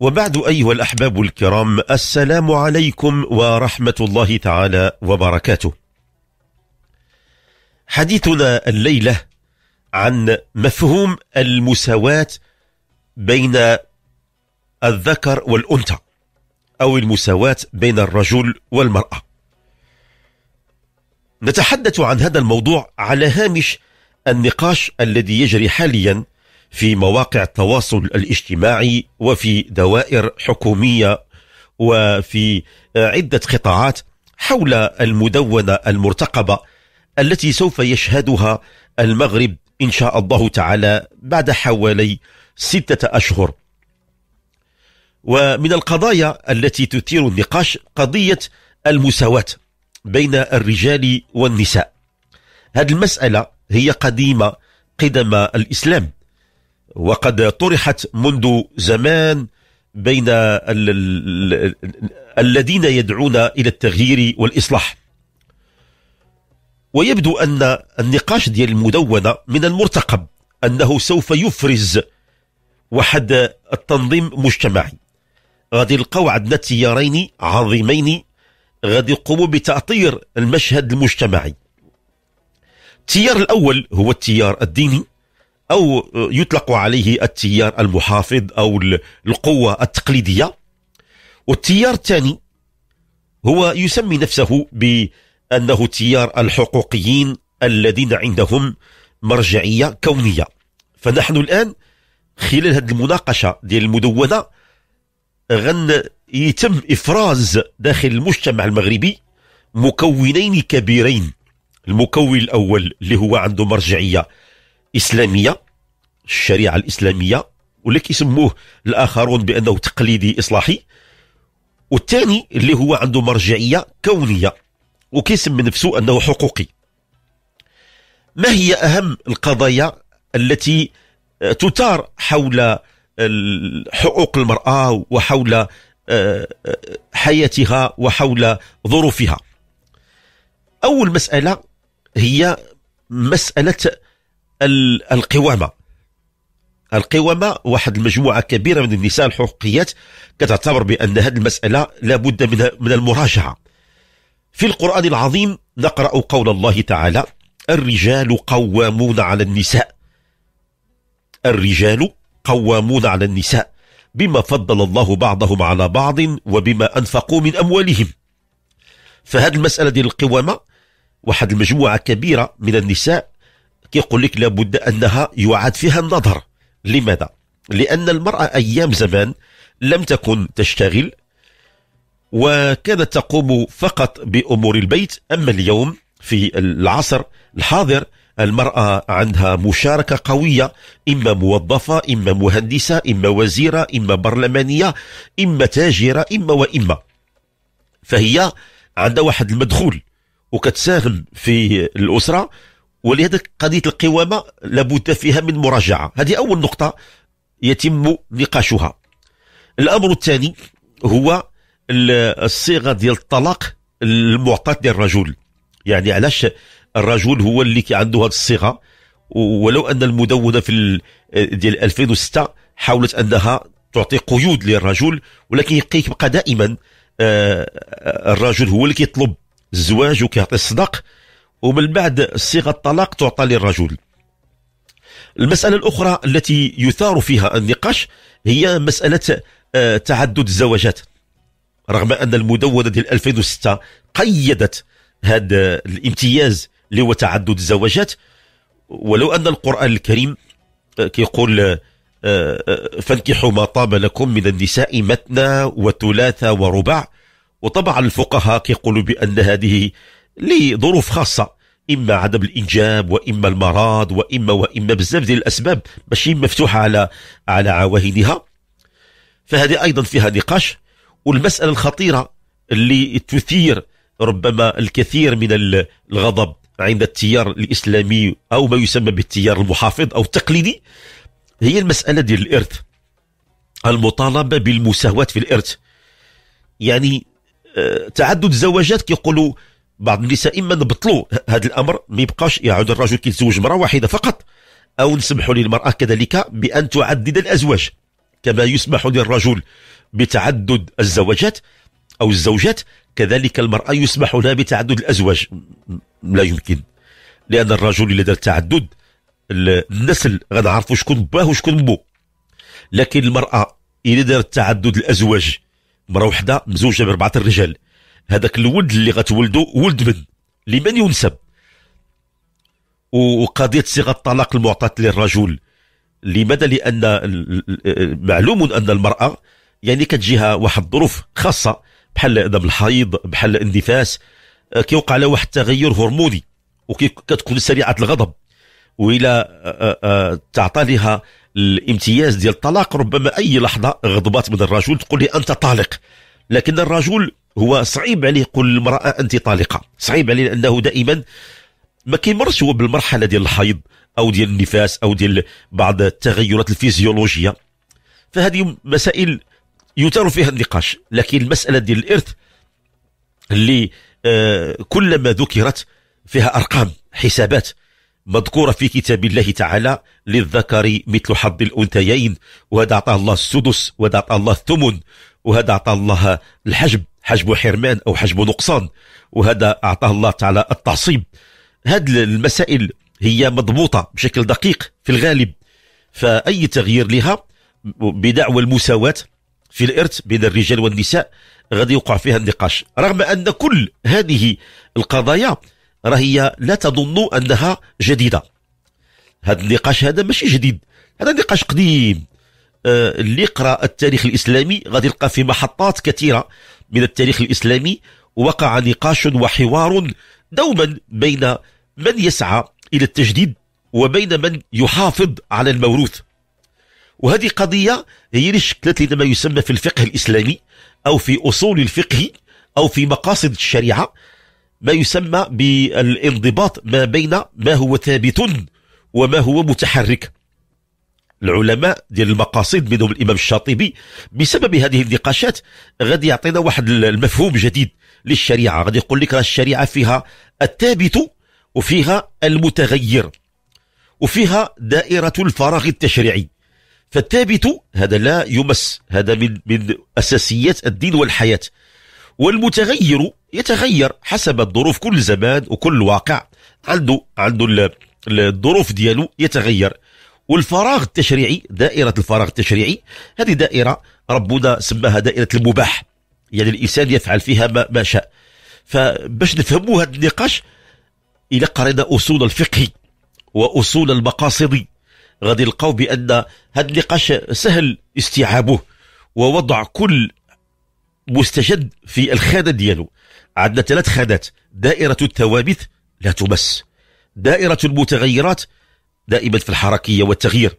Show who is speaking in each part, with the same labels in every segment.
Speaker 1: وبعد أيها الأحباب الكرام السلام عليكم ورحمة الله تعالى وبركاته حديثنا الليلة عن مفهوم المساواة بين الذكر والأنثى أو المساواة بين الرجل والمرأة نتحدث عن هذا الموضوع على هامش النقاش الذي يجري حاليا في مواقع التواصل الاجتماعي وفي دوائر حكوميه وفي عده قطاعات حول المدونه المرتقبه التي سوف يشهدها المغرب ان شاء الله تعالى بعد حوالي سته اشهر. ومن القضايا التي تثير النقاش قضيه المساواه بين الرجال والنساء. هذه المساله هي قديمه قدم الاسلام وقد طرحت منذ زمان بين ال ال الذين يدعون إلى التغيير والإصلاح ويبدو أن النقاش ديال المدونة من المرتقب أنه سوف يفرز وحد التنظيم مجتمعي غادي نلقاو عندنا تيارين عظيمين غادي يقوموا بتأطير المشهد المجتمعي التيار الأول هو التيار الديني أو يطلق عليه التيار المحافظ أو القوة التقليدية والتيار الثاني هو يسمي نفسه بأنه تيار الحقوقيين الذين عندهم مرجعية كونية فنحن الآن خلال هذه المناقشة ديال المدونة غن يتم إفراز داخل المجتمع المغربي مكونين كبيرين المكون الأول اللي هو عنده مرجعية إسلامية الشريعة الإسلامية واللي كيسموه الآخرون بأنه تقليدي إصلاحي والثاني اللي هو عنده مرجعية كونية وكيسمي نفسه أنه حقوقي ما هي أهم القضايا التي آه، تثار حول حقوق المرأة وحول آه، آه، حياتها وحول ظروفها أول مسألة هي مسألة القوامه القوامه واحد المجموعه كبيره من النساء الحقوقيات كتعتبر بان هذه المساله لابد من من المراجعه في القران العظيم نقرا قول الله تعالى الرجال قوامون على النساء الرجال قوامون على النساء بما فضل الله بعضهم على بعض وبما انفقوا من اموالهم فهذه المساله ديال القوامه واحد المجموعه كبيره من النساء كيقول لك لابد انها يعاد فيها النظر لماذا لان المراه ايام زمان لم تكن تشتغل وكانت تقوم فقط بامور البيت اما اليوم في العصر الحاضر المرأة عندها مشاركة قوية إما موظفة إما مهندسة إما وزيرة إما برلمانية إما تاجرة إما وإما فهي عندها واحد المدخول وكتساهم في الأسرة ولهذا قضية القوامة لابد فيها من مراجعة هذه أول نقطة يتم نقاشها الأمر الثاني هو الصيغة ديال الطلاق المعطاة للرجل يعني علاش الرجل هو اللي عنده هذه الصيغة ولو أن المدونة في ديال 2006 حاولت أنها تعطي قيود للرجل ولكن كيبقى دائما آه، آه، الرجل هو اللي كيطلب الزواج وكيعطي الصداق ومن بعد صيغه الطلاق تعطى للرجل المساله الاخرى التي يثار فيها النقاش هي مساله آه، تعدد الزواجات رغم ان المدونه ديال 2006 قيدت هذا الامتياز اللي هو تعدد الزواجات ولو ان القران الكريم آه، كيقول آه، فانكحوا ما طاب لكم من النساء مثنى وثلاثة ورباع وطبعا الفقهاء كيقولوا بان هذه لظروف خاصه اما عدم الانجاب واما المرض واما واما بزاف ديال الاسباب ماشي مفتوحه على على عواهدها فهذه ايضا فيها نقاش والمساله الخطيره اللي تثير ربما الكثير من الغضب عند التيار الاسلامي او ما يسمى بالتيار المحافظ او التقليدي هي المساله ديال الارث المطالبه بالمساواه في الارث يعني آه، تعدد الزواجات كيقولوا بعض النساء اما نبطلوا هذا الامر ما يبقاش يعود الرجل كيتزوج مراه واحده فقط او نسمحوا للمراه كذلك بان تعدد الازواج كما يسمح للرجل بتعدد الزوجات او الزوجات كذلك المراه يسمح لها بتعدد الازواج لا يمكن لان الرجل اللي دار تعدد النسل غنعرفوا شكون باه وشكون مو لكن المراه اللي دارت تعدد الازواج مره واحده مزوجه باربعه الرجال هذاك الولد اللي غتولدو ولد من لمن ينسب وقضية صيغة الطلاق المعطاة للرجل لماذا لأن معلوم أن المرأة يعني كتجيها واحد الظروف خاصة بحال دم الحيض بحال النفاس آه، كيوقع لها واحد التغير هرموني وكتكون سريعة الغضب وإلى آه، آه، تعطى لها الامتياز ديال الطلاق ربما أي لحظة غضبات من الرجل تقول لي أنت طالق لكن الرجل هو صعيب عليه يقول للمراه انت طالقه صعيب عليه لانه دائما ما كيمرش هو بالمرحله ديال الحيض او ديال النفاس او ديال بعض التغيرات الفيزيولوجيه فهذه مسائل يثار فيها النقاش لكن المساله ديال الارث اللي آه كلما ذكرت فيها ارقام حسابات مذكورة في كتاب الله تعالى للذكر مثل حظ الأنثيين وهذا أعطاه الله السدس وهذا أعطاه الله الثمن وهذا أعطاه الله الحجب حجب حرمان أو حجب نقصان وهذا أعطاه الله تعالى التعصيب هذه المسائل هي مضبوطة بشكل دقيق في الغالب فأي تغيير لها بدعوى المساواة في الإرث بين الرجال والنساء غادي يوقع فيها النقاش رغم أن كل هذه القضايا راهي لا تظن أنها جديدة هذا النقاش هذا ماشي جديد هذا نقاش قديم آه، اللي قرأ التاريخ الإسلامي غادي يلقى في محطات كثيرة من التاريخ الإسلامي وقع نقاش وحوار دوما بين من يسعى إلى التجديد وبين من يحافظ على الموروث وهذه قضية هي اللي شكلت لنا ما يسمى في الفقه الإسلامي أو في أصول الفقه أو في مقاصد الشريعة ما يسمى بالانضباط ما بين ما هو ثابت وما هو متحرك العلماء ديال المقاصد منهم الامام الشاطبي بسبب هذه النقاشات غادي يعطينا واحد المفهوم جديد للشريعه غادي يقول لك الشريعه فيها الثابت وفيها المتغير وفيها دائره الفراغ التشريعي فالثابت هذا لا يمس هذا من من اساسيات الدين والحياه والمتغير يتغير حسب الظروف كل زمان وكل واقع عنده عنده الظروف ديالو يتغير والفراغ التشريعي دائرة الفراغ التشريعي هذه دائرة ربنا سماها دائرة المباح يعني الإنسان يفعل فيها ما, ما شاء فباش نفهموا هذا النقاش إلى قرينا أصول الفقه وأصول المقاصد غادي نلقاو بأن هذا النقاش سهل استيعابه ووضع كل مستجد في الخانة ديالو عندنا ثلاث خانات دائرة الثوابت لا تمس دائرة المتغيرات دائما في الحركية والتغيير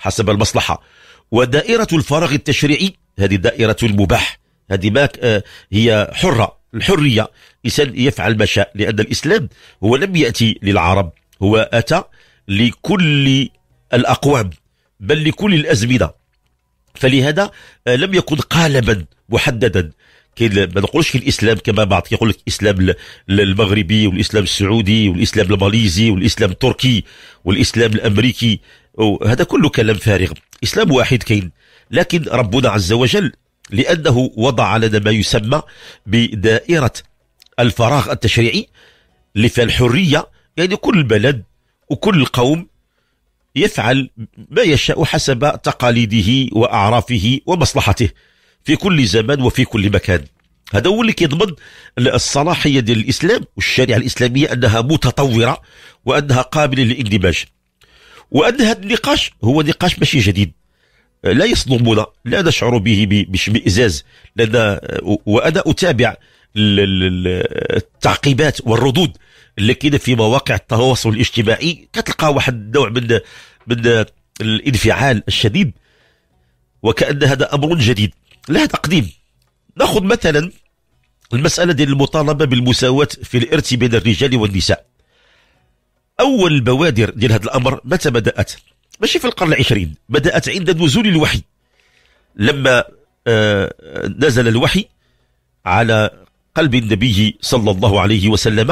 Speaker 1: حسب المصلحة ودائرة الفراغ التشريعي هذه دائرة المباح هذه ما آه، هي حرة الحرية الإنسان يفعل ما شاء لأن الإسلام هو لم يأتي للعرب هو أتى لكل الأقوام بل لكل الأزمنة فلهذا آه، لم يكن قالبا محددا كاين ما نقولش الاسلام كما بعض كيقول لك الاسلام المغربي والاسلام السعودي والاسلام الماليزي والاسلام التركي والاسلام الامريكي هذا كله كلام فارغ اسلام واحد كاين لكن ربنا عز وجل لانه وضع لنا ما يسمى بدائره الفراغ التشريعي اللي فيها الحريه يعني كل بلد وكل قوم يفعل ما يشاء حسب تقاليده واعرافه ومصلحته في كل زمان وفي كل مكان هذا هو اللي كيضمن الصلاحيه ديال الاسلام والشريعه الاسلاميه انها متطوره وانها قابله للاندماج وان هذا النقاش هو نقاش ماشي جديد لا يصدمنا لا نشعر به باشمئزاز لدى وانا اتابع التعقيبات والردود اللي كاينه في مواقع التواصل الاجتماعي كتلقى واحد النوع من من الانفعال الشديد وكان هذا امر جديد لها تقديم ناخذ مثلا المسألة ديال المطالبة بالمساواة في الإرث بين الرجال والنساء أول البوادر ديال هذا الأمر متى بدأت؟ ماشي في القرن العشرين بدأت عند نزول الوحي لما آه، نزل الوحي على قلب النبي صلى الله عليه وسلم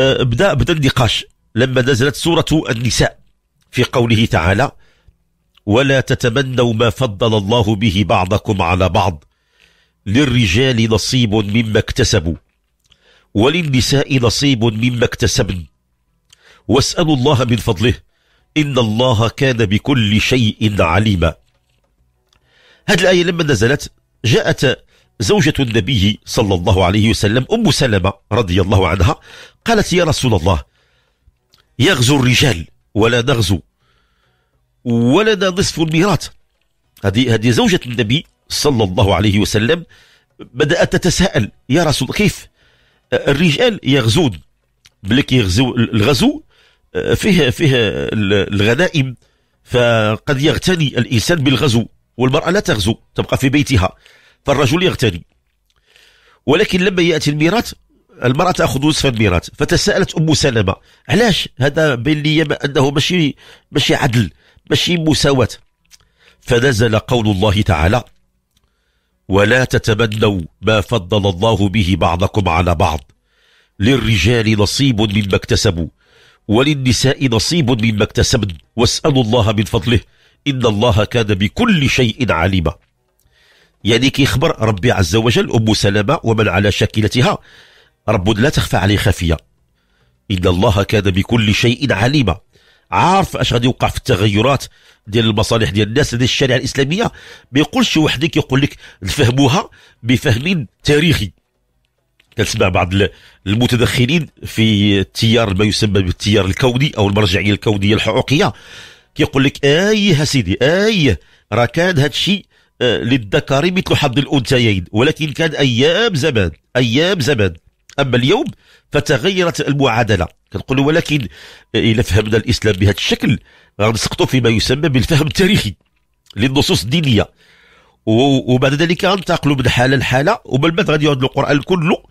Speaker 1: آه، بدا بدا النقاش لما نزلت سورة النساء في قوله تعالى ولا تتمنوا ما فضل الله به بعضكم على بعض للرجال نصيب مما اكتسبوا وللنساء نصيب مما اكتسبن واسألوا الله من فضله إن الله كان بكل شيء عليما هذه الآية لما نزلت جاءت زوجة النبي صلى الله عليه وسلم أم سلمة رضي الله عنها قالت يا رسول الله يغزو الرجال ولا نغزو ولد نصف الميراث هذه هذه زوجة النبي صلى الله عليه وسلم بدأت تتساءل يا رسول كيف الرجال يغزون بلك يغزو الغزو فيه فيه الغنائم فقد يغتني الإنسان بالغزو والمرأة لا تغزو تبقى في بيتها فالرجل يغتني ولكن لما يأتي الميراث المرأة تأخذ نصف الميراث فتساءلت أم سلمة علاش هذا بين لي أنه ماشي ماشي عدل ماشي مساواة فنزل قول الله تعالى ولا تتمنوا ما فضل الله به بعضكم على بعض للرجال نصيب مما اكتسبوا وللنساء نصيب مما اكتسبن واسألوا الله من فضله إن الله كان بكل شيء عليما يعني كيخبر ربي عز وجل أم سلمة ومن على شاكلتها رب لا تخفى عليه خفية إن الله كان بكل شيء عليما عارف اش غادي يوقع في التغيرات ديال المصالح ديال الناس ديال الشريعه الاسلاميه ما يقولش وحدك كيقول لك نفهموها بفهم تاريخي كنسمع بعض المتدخلين في التيار ما يسمى بالتيار الكوني او المرجعيه الكونيه الحقوقيه كيقول لك ايه سيدي ايه راه كان هذا الشيء آه، للذكر مثل حظ الانثيين ولكن كان ايام زمان ايام زمان أما اليوم فتغيرت المعادلة كنقولوا ولكن إذا فهمنا الإسلام بهذا الشكل غنسقطوا فيما يسمى بالفهم التاريخي للنصوص الدينية وبعد ذلك غنتقلوا من حالة لحالة ومن بعد غادي يعود القرآن كله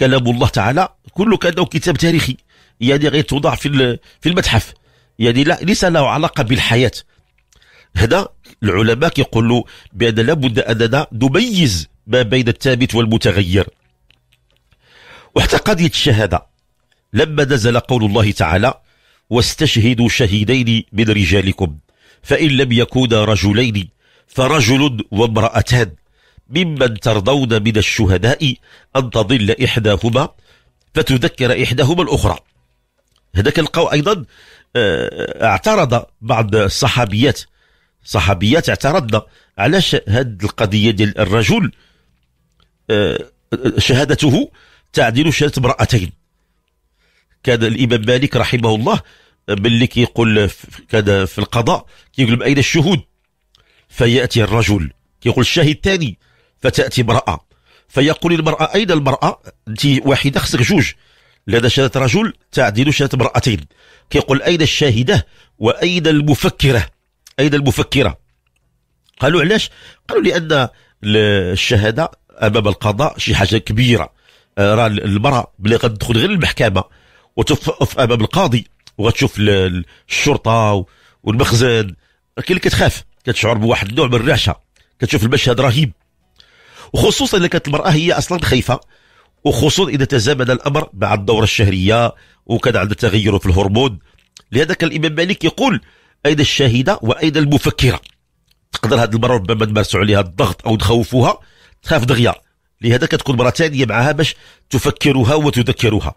Speaker 1: كلام الله تعالى كله كأنه كتاب تاريخي يعني غير توضع في في المتحف يعني لا ليس له علاقة بالحياة هذا العلماء كيقولوا بأن لابد أننا نميز ما بين الثابت والمتغير وحتى قضية الشهادة لما نزل قول الله تعالى واستشهدوا شهيدين من رجالكم فإن لم يكونا رجلين فرجل وامرأتان ممن ترضون من الشهداء أن تضل إحداهما فتذكر إحداهما الأخرى هذا القول أيضا آه، اعترض بعض الصحابيات صحابيات اعترضنا علاش هذه القضية ديال الرجل آه، شهادته تعديل شهادة امرأتين كان الإمام مالك رحمه الله باللي كيقول كان في القضاء كيقول أين الشهود فيأتي الرجل كيقول الشاهد الثاني فتأتي امرأة فيقول المرأة أين المرأة أنت واحدة خصك جوج لدى شهادة رجل تعديل شهادة امرأتين كيقول أين الشاهدة وأين المفكرة أين المفكرة قالوا علاش قالوا لأن الشهادة أمام القضاء شي حاجة كبيرة آه، راه المراه بلي غتدخل غير للمحكمه وتوقف امام القاضي وغتشوف الشرطه والمخزن كاين اللي كتخاف كتشعر بواحد النوع من الرعشه كتشوف المشهد رهيب وخصوصا اذا كانت المراه هي اصلا خايفه وخصوصا اذا تزامن الامر مع الدوره الشهريه وكان عندها تغير في الهرمون لهذا كان الامام مالك يقول اين الشاهده واين المفكره تقدر هذه المراه ربما نمارسوا عليها الضغط او نخوفوها تخاف دغيا لهذا كتكون مرة ثانية معها باش تفكرها وتذكرها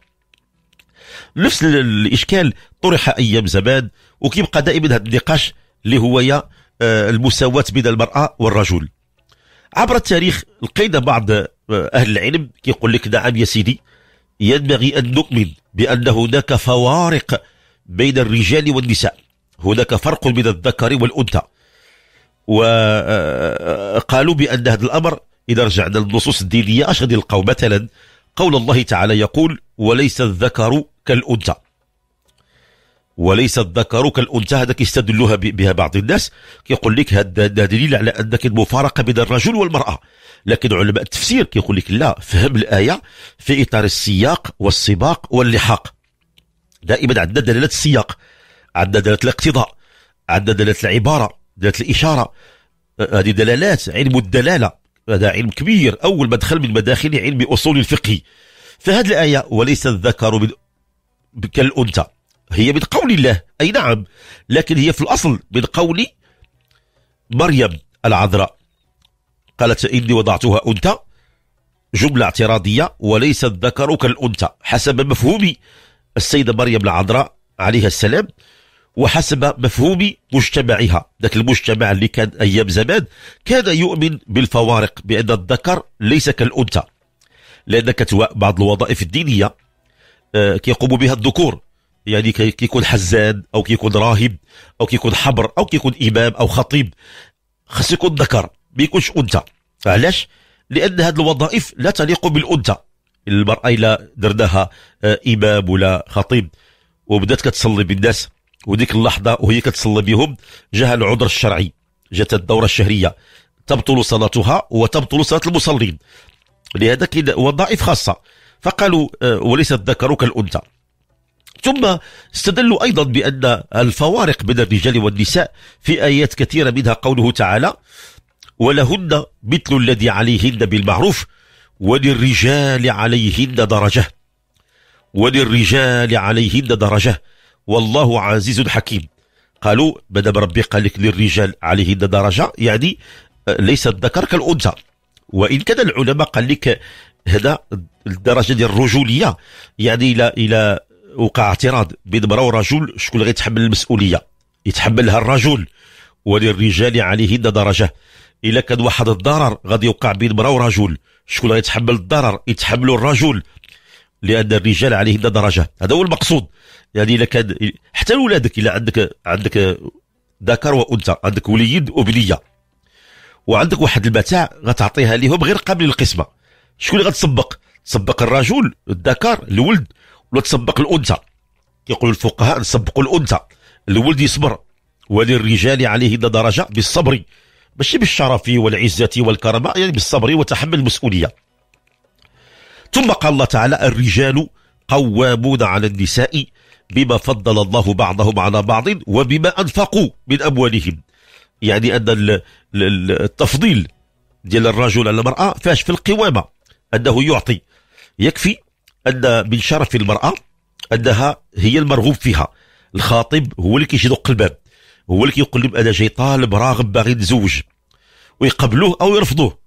Speaker 1: نفس الإشكال طرح أيام زمان وكيبقى دائما هذا النقاش اللي هو يا آه، المساواة بين المرأة والرجل عبر التاريخ لقينا بعض آه، أهل العلم كيقول لك نعم يا سيدي ينبغي أن نؤمن بأن هناك فوارق بين الرجال والنساء هناك فرق بين الذكر والأنثى وقالوا آه، بأن هذا الأمر إذا رجعنا للنصوص الدينية اش غادي نلقاو مثلا قول الله تعالى يقول وليس الذكر كالأنثى وليس الذكر كالأنثى هذا كيستدلوها بها بعض الناس كيقول لك هذا دليل على أنك المفارقة بين الرجل والمرأة لكن علماء التفسير كيقول لك لا فهم الآية في إطار السياق والسباق واللحاق دائما عندنا دلالة السياق عندنا دلالة الاقتضاء عندنا دلالة العبارة دلالة الإشارة آه، هذه دلالات علم الدلالة هذا علم كبير أول مدخل من مداخل علم أصول الفقه فهذه الآية وليس الذكر كالأنثى هي من قول الله أي نعم لكن هي في الأصل من قول مريم العذراء قالت إني وضعتها أنثى جملة اعتراضية وليس الذكر كالأنثى حسب مفهوم السيدة مريم العذراء عليها السلام وحسب مفهوم مجتمعها ذاك المجتمع اللي كان أيام زمان كان يؤمن بالفوارق بأن الذكر ليس كالأنثى لأن بعض الوظائف الدينية آه، كيقوم بها الذكور يعني كيكون حزان أو كيكون راهب أو كيكون حبر أو كيكون إمام أو خطيب خص يكون ذكر ما يكونش أنثى علاش؟ لأن هذه الوظائف لا تليق بالأنثى المرأة إلا درناها آه، إمام ولا خطيب وبدات كتصلي بالناس وديك اللحظه وهي كتصلى بهم جاها العذر الشرعي جات الدوره الشهريه تبطل صلاتها وتبطل صلاه المصلين لهذا كاين وظائف خاصه فقالوا آه، وليس الذكر كالانثى ثم استدلوا ايضا بان الفوارق بين الرجال والنساء في ايات كثيره منها قوله تعالى ولهن مثل الذي عليهن بالمعروف وللرجال عليهن درجه وللرجال عليهن درجه والله عزيز حكيم قالوا بدأ بربي قال لك للرجال عليهن درجة يعني آه، ليس الذكر كالأنثى وإن كان العلماء قال لك هذا الدرجة ديال الرجولية يعني إلى إلى وقع اعتراض بين امرأة ورجل شكون اللي غيتحمل المسؤولية يتحملها الرجل وللرجال عليهن درجة إلا كان واحد الضرر غادي يوقع بين امرأة ورجل شكون غيتحمل الضرر يتحملوا الرجل لان الرجال عليهم درجه هذا هو المقصود يعني لك حتى ولادك الا عندك عندك ذكر وانثى عندك وليد وبنيه وعندك واحد المتاع غتعطيها لهم غير قبل القسمه شكون اللي غتسبق تسبق الرجل الذكر الولد ولا تسبق الانثى يقول الفقهاء نسبقوا الانثى الولد يصبر وللرجال عليهن درجه بالصبر ماشي بالشرف والعزه والكرامه يعني بالصبر وتحمل المسؤوليه ثم قال الله تعالى الرجال قوامون على النساء بما فضل الله بعضهم على بعض وبما أنفقوا من أموالهم يعني أن التفضيل ديال الرجل على المرأة فاش في القوامة أنه يعطي يكفي أن من شرف المرأة أنها هي المرغوب فيها الخاطب هو اللي كيشدق الباب هو اللي كيقول لهم أنا جاي طالب راغب باغي نزوج ويقبلوه أو يرفضوه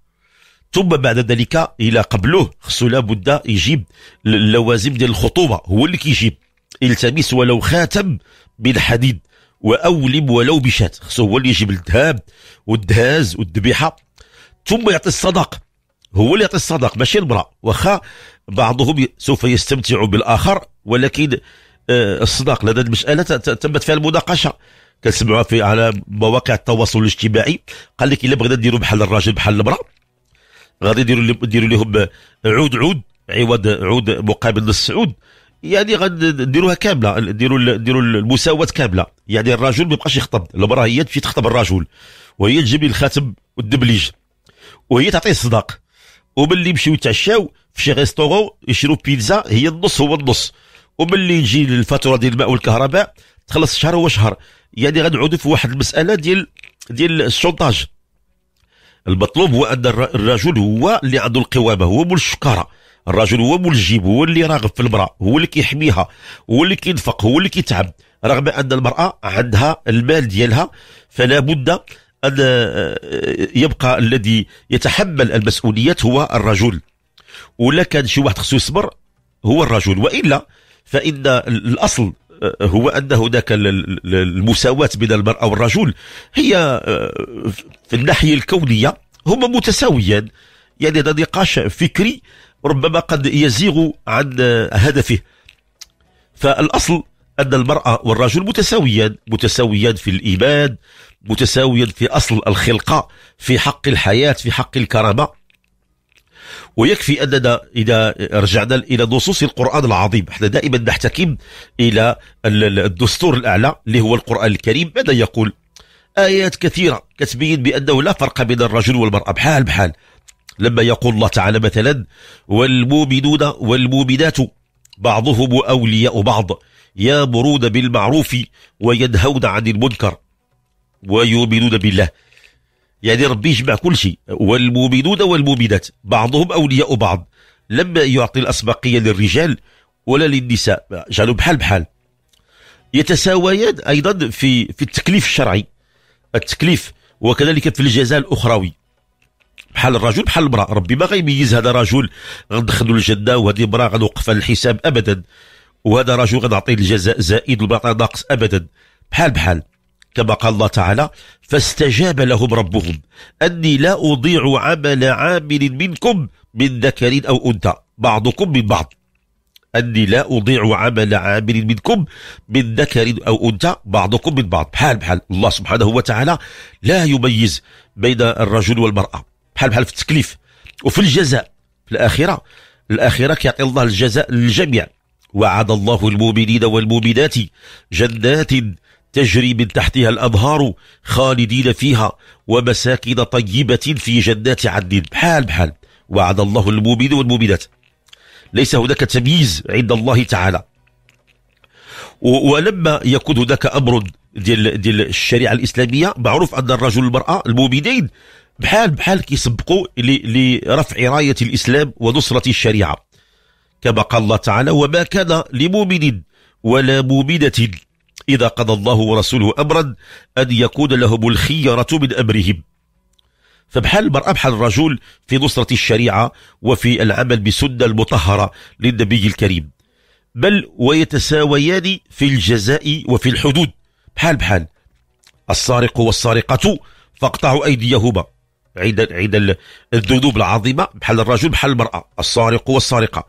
Speaker 1: ثم بعد ذلك الى قبله خصو لابد يجيب اللوازم ديال الخطوبه هو اللي كيجيب التمس ولو خاتم من حديد واولم ولو بشات خصو هو اللي يجيب الذهب والدهاز والذبيحه ثم يعطي الصدق هو اللي يعطي الصدق ماشي المراه واخا بعضهم سوف يستمتع بالاخر ولكن آه، الصداق لدى المساله تمت فيها المناقشه كنسمعوها في على مواقع التواصل الاجتماعي قال لك الا بغينا نديروا بحال الراجل بحال المراه غادي يديروا يديروا لهم عود عود عوض عود مقابل نص عود يعني غنديروها كامله ديروا ديروا المساواه كامله يعني الرجل ما يبقاش يخطب المراه هي تمشي تخطب الرجل وهي تجيب لي الخاتم والدبليج وهي تعطيه الصداق وملي يمشيو يتعشاو في شي ريستورون يشرو بيتزا هي النص هو النص وملي يجي الفاتوره ديال الماء والكهرباء تخلص شهر هو شهر يعني غنعودوا في واحد المساله ديال ديال الشونطاج المطلوب هو أن الرجل هو اللي عنده القوامة هو مول الشكارة الرجل هو مول الجيب هو اللي راغب في المرأة هو اللي كيحميها هو اللي كينفق هو اللي كيتعب رغم أن المرأة عندها المال ديالها فلا بد أن آه، آه، يبقى الذي يتحمل المسؤوليات هو الرجل ولا كان شي واحد خصو يصبر هو الرجل وإلا فإن الأصل هو أنه ذاك المساواة بين المرأة والرجل هي آه، في الناحية الكونية هما متساويان يعني هذا نقاش فكري ربما قد يزيغ عن آه، هدفه فالأصل أن المرأة والرجل متساويان متساويان في الإيمان متساويا في أصل الخلقة في حق الحياة في حق الكرامة ويكفي أننا إذا رجعنا إلى نصوص القرآن العظيم احنا دائما نحتكم إلى الدستور الأعلى اللي هو القرآن الكريم ماذا يقول آيات كثيرة كتبين بأنه لا فرق بين الرجل والمرأة بحال بحال لما يقول الله تعالى مثلا والمؤمنون والمؤمنات بعضهم أولياء بعض يامرون بالمعروف وينهون عن المنكر ويؤمنون بالله يعني ربي يجمع كل شيء والمؤمنون والمؤمنات بعضهم أولياء بعض لما يعطي الأسبقية للرجال ولا للنساء جعلوا بحال بحال يتساويان أيضا في في التكليف الشرعي التكليف وكذلك في الجزاء الأخروي بحال الرجل بحال المرأة ربي ما غيميز هذا رجل غندخلو الجنة وهذه المراه غنوقف على الحساب أبدا وهذا رجل غنعطيه الجزاء زائد والمرأة ناقص أبدا بحال بحال كما قال الله تعالى فاستجاب لهم ربهم أني لا أضيع عمل عامل منكم من ذكر أو أنثى بعضكم من بعض أني لا أضيع عمل عامل منكم من ذكر أو أنثى بعضكم من بعض بحال بحال الله سبحانه وتعالى لا يميز بين الرجل والمرأة بحال بحال في التكليف وفي الجزاء في الآخرة الآخرة كيعطي الله الجزاء للجميع وعد الله المؤمنين والمؤمنات جنات تجري من تحتها الأنهار خالدين فيها ومساكن طيبة في جنات عدن بحال بحال وعد الله المؤمن والمؤمنات ليس هناك تمييز عند الله تعالى ولما يكون هناك أمر ديال ديال الشريعة الإسلامية معروف أن الرجل والمرأة المؤمنين بحال بحال كيسبقوا لرفع راية الإسلام ونصرة الشريعة كما قال الله تعالى وما كان لمؤمن ولا مؤمنة إذا قضى الله ورسوله أمرا أن يكون لهم الخيرة من أمرهم فبحال المرأة بحال الرجل في نصرة الشريعة وفي العمل بسنة المطهرة للنبي الكريم بل ويتساويان في الجزاء وفي الحدود بحال بحال السارق والسارقة فاقطعوا أيديهما عند عند الذنوب العظيمة بحال الرجل بحال المرأة السارق والسارقة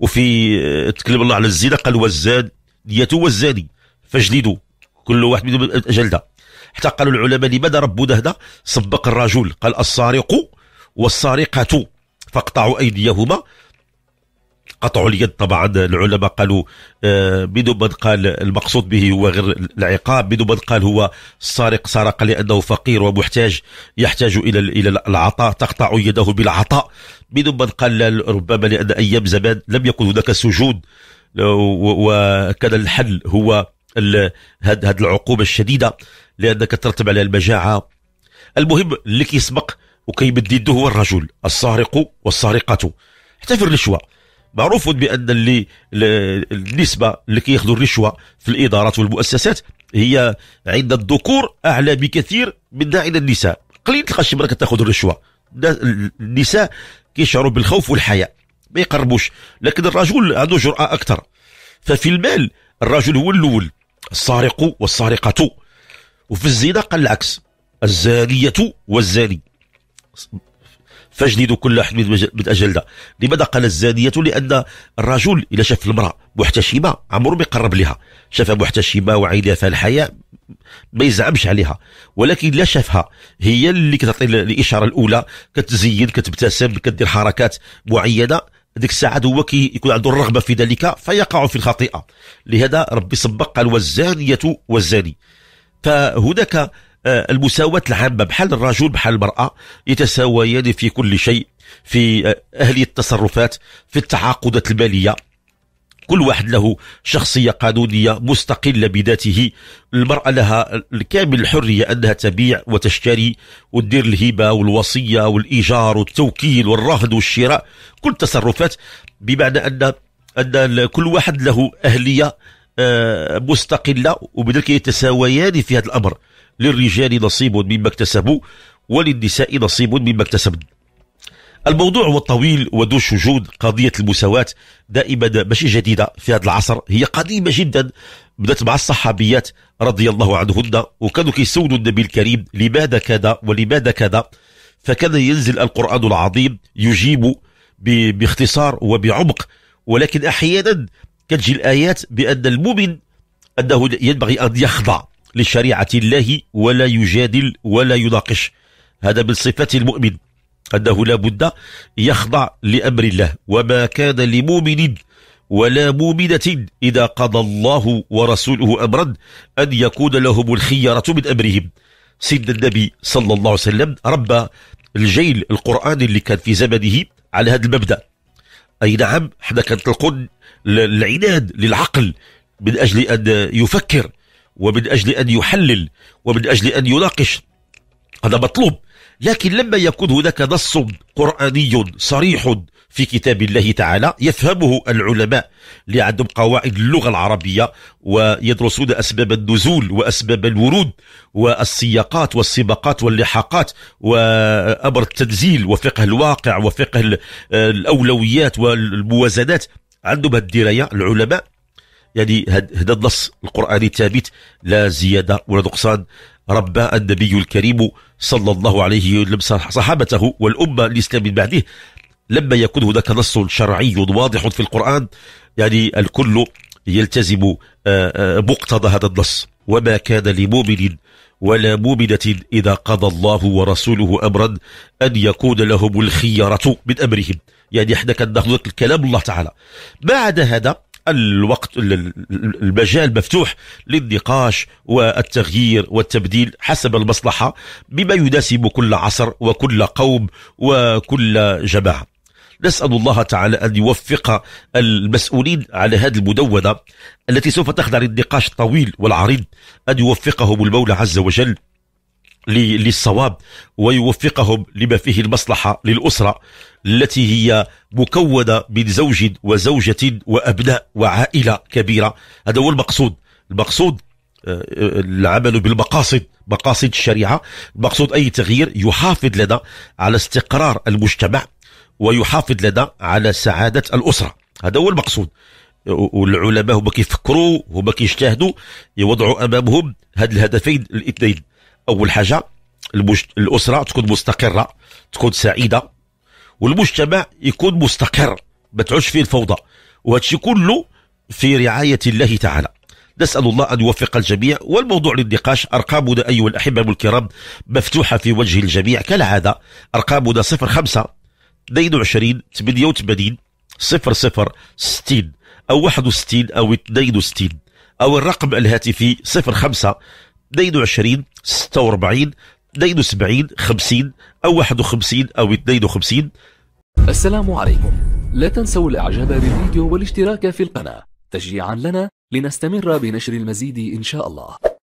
Speaker 1: وفي آه، تكلم الله على الزنا قال والزاد نيته والزاني فجلدوا كل واحد منهم جلده حتى قالوا العلماء لماذا رب هنا سبق الرجل قال السارق والسارقه فاقطعوا ايديهما قطعوا اليد طبعا العلماء قالوا بدون آه، من قال المقصود به هو غير العقاب بدون من قال هو السارق سرق لانه فقير ومحتاج يحتاج الى الى العطاء تقطع يده بالعطاء بدون من قال ربما لان ايام زمان لم يكن هناك سجود وكان الحل هو هذه العقوبه الشديده لان كترتب عليها المجاعه المهم اللي كيسبق وكيمد يده هو الرجل السارق والسارقه حتى في الرشوه معروف بان اللي النسبه اللي كياخذوا الرشوه في الادارات والمؤسسات هي عند الذكور اعلى بكثير من عند النساء قليل تلقى شي كتاخذ الرشوه النساء كيشعروا بالخوف والحياء ما يقربوش لكن الرجل عنده جرأة أكثر ففي المال الرجل هو الأول السارق والسارقة وفي الزنا قال العكس الزانية والزاني فاجلدوا كل حميد من أجلدة لماذا قال الزانية لأن الرجل إذا شاف المرأة محتشمة عمره ما يقرب لها شافها محتشمة وعينها فيها الحياة ما يزعمش عليها ولكن لا شافها هي اللي كتعطي الإشارة الأولى كتزين كتبتسم كدير حركات معينة ديك الساعات هو كي يكون عنده الرغبه في ذلك فيقع في الخطيئه لهذا ربي سبق قال والزانيه والزاني فهناك آه، المساواة العامة بحال الرجل بحال المرأة يتساويان في كل شيء في آه، أهلية التصرفات في التعاقدات المالية كل واحد له شخصية قانونية مستقلة بذاته المرأة لها الكامل الحرية أنها تبيع وتشتري وتدير الهبة والوصية والإيجار والتوكيل والرهن والشراء كل تصرفات بمعنى أن أن كل واحد له أهلية آه، مستقلة وبذلك يتساويان في هذا الأمر للرجال نصيب مما اكتسبوا وللنساء نصيب مما اكتسبن الموضوع هو طويل وذو شجون قضية المساواة دائما ماشي جديدة في هذا العصر هي قديمة جدا بدأت مع الصحابيات رضي الله عنهن وكانوا كيسولوا النبي الكريم لماذا كذا ولماذا كذا فكان ينزل القرآن العظيم يجيب باختصار وبعمق ولكن أحيانا كتجي الآيات بأن المؤمن أنه ينبغي أن يخضع لشريعة الله ولا يجادل ولا يناقش هذا من صفات المؤمن أنه لا بد يخضع لأمر الله وما كان لمؤمن ولا مؤمنة إذا قضى الله ورسوله أمرا أن يكون لهم الخيارة من أمرهم سيدنا النبي صلى الله عليه وسلم ربى الجيل القرآني اللي كان في زمنه على هذا المبدأ أي نعم حنا كنطلقوا العناد للعقل من أجل أن يفكر ومن أجل أن يحلل ومن أجل أن يناقش هذا مطلوب لكن لما يكون هناك نص قرآني صريح في كتاب الله تعالى يفهمه العلماء اللي عندهم قواعد اللغة العربية ويدرسون أسباب النزول وأسباب الورود والسياقات والسباقات واللحاقات وأمر التنزيل وفقه الواقع وفقه الأولويات والموازنات عندهم الدراية العلماء يعني هذا النص القرآني ثابت لا زيادة ولا نقصان ربا النبي الكريم صلى الله عليه وسلم صحابته والأمة الإسلام من بعده لما يكون هناك نص شرعي واضح في القرآن يعني الكل يلتزم آه، آه، مقتضى هذا النص وما كان لمؤمن ولا مؤمنة إذا قضى الله ورسوله أمرا أن يكون لهم الخيارة من أمرهم يعني احنا كان ناخذ الله تعالى بعد هذا الوقت المجال مفتوح للنقاش والتغيير والتبديل حسب المصلحة بما يناسب كل عصر وكل قوم وكل جماعة نسأل الله تعالى أن يوفق المسؤولين على هذه المدونة التي سوف تخضع للنقاش الطويل والعريض أن يوفقهم المولى عز وجل للصواب ويوفقهم لما فيه المصلحة للأسرة التي هي مكونة من زوج وزوجة وأبناء وعائلة كبيرة هذا هو المقصود المقصود آه، آه، العمل بالمقاصد مقاصد الشريعة المقصود أي تغيير يحافظ لنا على استقرار المجتمع ويحافظ لنا على سعادة الأسرة هذا هو المقصود والعلماء هما كيفكروا هما كيجتهدوا يوضعوا أمامهم هذ الهدفين الاثنين اول حاجه الاسره تكون مستقره تكون سعيده والمجتمع يكون مستقر ما تعودش فيه الفوضى وهذا كله في رعايه الله تعالى نسأل الله أن يوفق الجميع والموضوع للنقاش أرقامنا أيها الأحبة الكرام مفتوحة في وجه الجميع كالعادة أرقامنا 05 22 88 00 60 أو 61 أو 62 أو الرقم الهاتفي 05 دايدو 20 46 ديدو 70 50 أو 51 أو 52 السلام عليكم لا تنسوا الإعجاب بالفيديو والاشتراك في القناة تشجيعا لنا لنستمر بنشر المزيد إن شاء الله